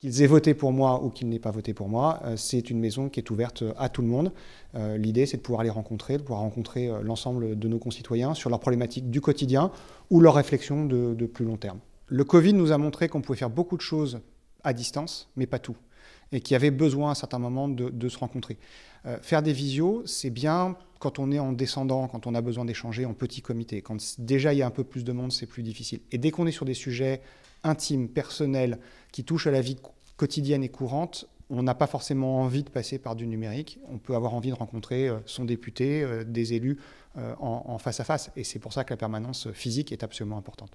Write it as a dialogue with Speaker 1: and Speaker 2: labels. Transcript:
Speaker 1: qu'ils aient voté pour moi ou qu'ils n'aient pas voté pour moi, euh, c'est une maison qui est ouverte euh, à tout le monde. Euh, l'idée, c'est de pouvoir les rencontrer, de pouvoir rencontrer l'ensemble de nos concitoyens sur leurs problématiques du quotidien ou leurs réflexions de, plus long terme. Le Covid nous a montré qu'on pouvait faire beaucoup de choses à distance, mais pas tout et qui avaient besoin à certains moments de, de se rencontrer. Euh, faire des visios, c'est bien quand on est en descendant, quand on a besoin d'échanger en petit comité. Quand déjà il y a un peu plus de monde, c'est plus difficile. Et dès qu'on est sur des sujets intimes, personnels, qui touchent à la vie quotidienne et courante, on n'a pas forcément envie de passer par du numérique. On peut avoir envie de rencontrer euh, son député, euh, des élus en face à face. Et c'est pour ça que la permanence physique est absolument importante.